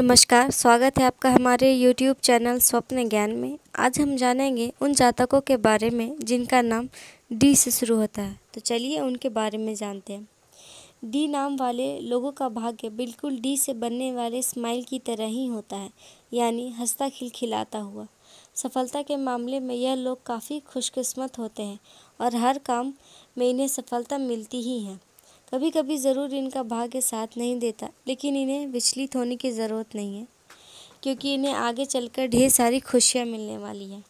नमस्कार स्वागत है आपका हमारे YouTube चैनल स्वप्न ज्ञान में आज हम जानेंगे उन जातकों के बारे में जिनका नाम डी से शुरू होता है तो चलिए उनके बारे में जानते हैं डी नाम वाले लोगों का भाग्य बिल्कुल डी से बनने वाले स्माइल की तरह ही होता है यानी हंसता खिलखिलाता हुआ सफलता के मामले में यह लोग काफ़ी खुशकिस्मत होते हैं और हर काम में इन्हें सफलता मिलती ही है कभी कभी ज़रूर इनका भाग्य साथ नहीं देता लेकिन इन्हें विचलित होने की ज़रूरत नहीं है क्योंकि इन्हें आगे चलकर ढेर सारी खुशियाँ मिलने वाली हैं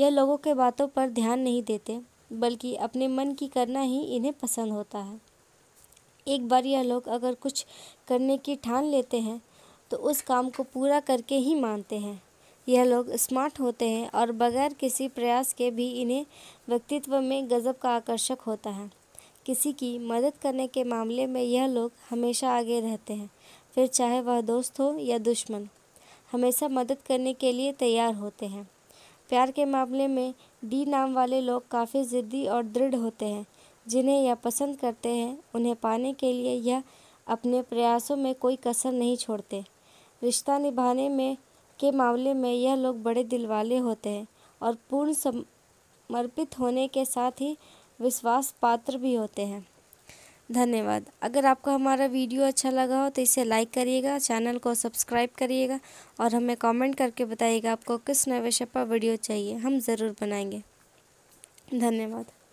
यह लोगों के बातों पर ध्यान नहीं देते बल्कि अपने मन की करना ही इन्हें पसंद होता है एक बार यह लोग अगर कुछ करने की ठान लेते हैं तो उस काम को पूरा करके ही मानते हैं यह लोग स्मार्ट होते हैं और बगैर किसी प्रयास के भी इन्हें व्यक्तित्व में गज़ब का आकर्षक होता है किसी की मदद करने के मामले में यह लोग हमेशा आगे रहते हैं फिर चाहे वह दोस्त हो या दुश्मन हमेशा मदद करने के लिए तैयार होते हैं प्यार के मामले में डी नाम वाले लोग काफ़ी ज़िद्दी और दृढ़ होते हैं जिन्हें यह पसंद करते हैं उन्हें पाने के लिए यह अपने प्रयासों में कोई कसर नहीं छोड़ते रिश्ता निभाने में के मामले में यह लोग बड़े दिलवाले होते हैं और पूर्ण समर्पित होने के साथ ही विश्वास पात्र भी होते हैं धन्यवाद अगर आपको हमारा वीडियो अच्छा लगा हो तो इसे लाइक करिएगा चैनल को सब्सक्राइब करिएगा और हमें कमेंट करके बताइएगा आपको किस नए विषय पर वीडियो चाहिए हम ज़रूर बनाएंगे धन्यवाद